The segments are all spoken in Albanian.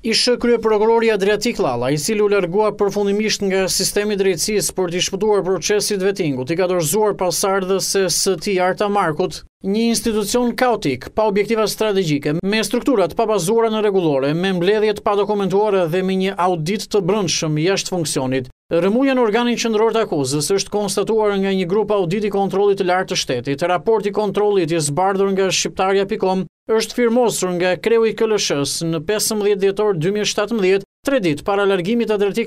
Ishë krye prokurori Adriatik Lala, i cilë u lërgua përfundimisht nga sistemi drejtsis për t'i shpëtuar procesit vetingu, t'i ka dorzuar pasardhe se së t'i arta markut, një institucion kaotik, pa objektiva strategike, me strukturat pa bazura në regulore, me mbledhjet pa dokumentuare dhe me një audit të brëndshëm jashtë funksionit. Rëmuja në organin qëndror të akuzës është konstatuar nga një grupa auditi kontrolit të lartë të shtetit, raporti kontrolit i zbardur nga shqiptarja.com është firmosur nga kreu i këllëshës në 15 djetor 2017, tre dit para largimit e drejti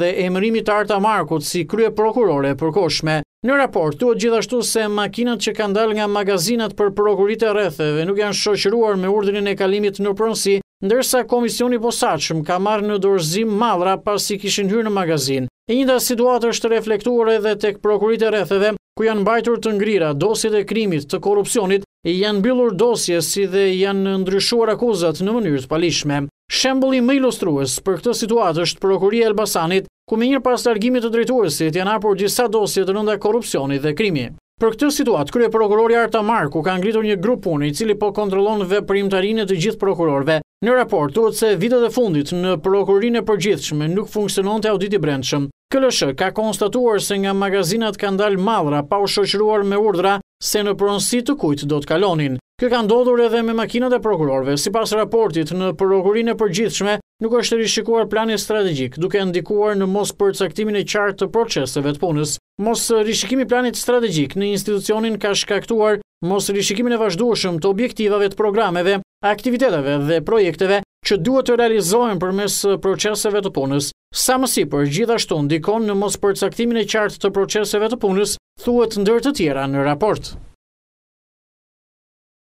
dhe emërimit Arta Markut si krye prokurore për koshme. Në raport, duhet gjithashtu se makinat që kanë dal nga magazinat për prokurit e retheve nuk janë shoqëruar me urdrin e kalimit në pronsi, ndërsa komisioni posaqëm ka marrë në dorëzim malra pas i kishin hyrë në magazin. E njëta situatë është reflektuar edhe tek prokurit e retheve, ku janë bajtur të ngrira dosit e krimit të korupcionit janë bëllur dosje si dhe janë ndryshuar akuzat në mënyrë të palishme. Shembuli më ilustrues për këtë situatë është Prokuria Elbasanit, ku me njërë pas largimit të drejtuesit janë apur disa dosje të nënda korupcioni dhe krimi. Për këtë situatë, krye prokurori Arta Marku ka ngritur një grupë punë i cili po kontrolon veprimtarinë të gjithë prokurorve. Në raport, se vitët e fundit në Prokurinë e përgjithshme nuk funksionon të auditi brendshëm. KLSH ka konstatuar se nga magazinat ka madhra pa u shoqëruar me urdhra se në pronsi të kujt do të kalonin. Kjo ka ndodhur edhe me makinat e prokurorve. Si pas raportit në prokurinë e përgjithshme, nuk është rishikuar plani strategjik, duke ndikuar në mos përcaktimin e qartë të proceseve të punës. Mos rishikimi planit strategjik në institucionin ka shkaktuar mos rishikimin e vazhdueshëm të objektivave të programeve, aktiviteteve dhe projekteve që duhet të realizohen përmes proceseve të punës. Sa më sipër, gjithashtu ndikon në mos përcaktimin e qartë të proceseve të punës thuhet ndër të tjera në raport